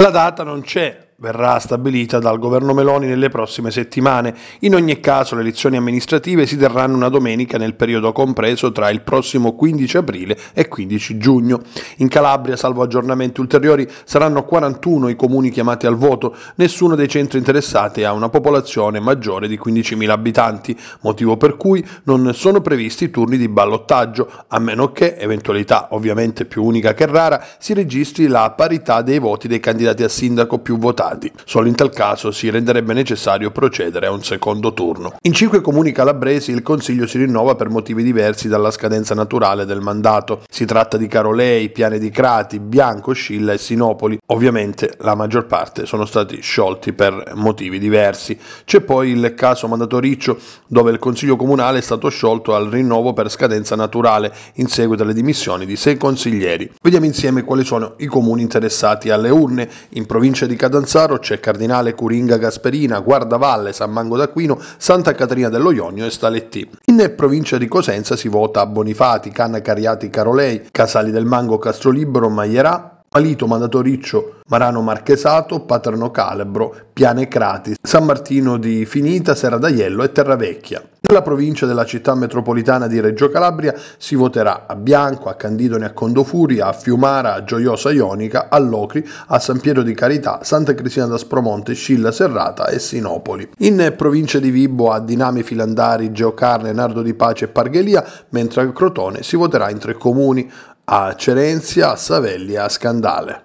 La data non c'è, verrà stabilita dal governo Meloni nelle prossime settimane. In ogni caso le elezioni amministrative si terranno una domenica nel periodo compreso tra il prossimo 15 aprile e 15 giugno. In Calabria, salvo aggiornamenti ulteriori, saranno 41 i comuni chiamati al voto, nessuno dei centri interessati ha una popolazione maggiore di 15.000 abitanti, motivo per cui non sono previsti turni di ballottaggio, a meno che, eventualità ovviamente più unica che rara, si registri la parità dei voti dei candidati a sindaco più votati risultati. Solo in tal caso si renderebbe necessario procedere a un secondo turno. In cinque comuni calabresi il Consiglio si rinnova per motivi diversi dalla scadenza naturale del mandato. Si tratta di Carolei, Piane di Crati, Bianco, Scilla e Sinopoli. Ovviamente la maggior parte sono stati sciolti per motivi diversi. C'è poi il caso Mandatoriccio dove il Consiglio Comunale è stato sciolto al rinnovo per scadenza naturale in seguito alle dimissioni di sei consiglieri. Vediamo insieme quali sono i comuni interessati alle urne. In provincia di Cadanzano Catanzaro c'è Cardinale Curinga Gasperina, Guardavalle, San Mango d'Aquino, Santa Caterina dello Ionio e Staletti. In provincia di Cosenza si vota a Bonifati, Canna Cariati Carolei, Casali del Mango Castrolibero, Maierà, Palito, Mandatoriccio, Marano Marchesato, Paterno Calebro, Piane Crati, San Martino di Finita, Serra d'Aiello e Terravecchia. Nella provincia della città metropolitana di Reggio Calabria si voterà a Bianco, a Candidone, a Condofuria, a Fiumara, a Gioiosa Ionica, a Locri, a San Piero di Carità, Santa Cristina d'Aspromonte, Scilla Serrata e Sinopoli. In provincia di Vibo a Dinami Filandari, Geocarne, Nardo di Pace e Parghelia, mentre a Crotone si voterà in tre comuni, a Cerenzia, a Savelli e a Scandale.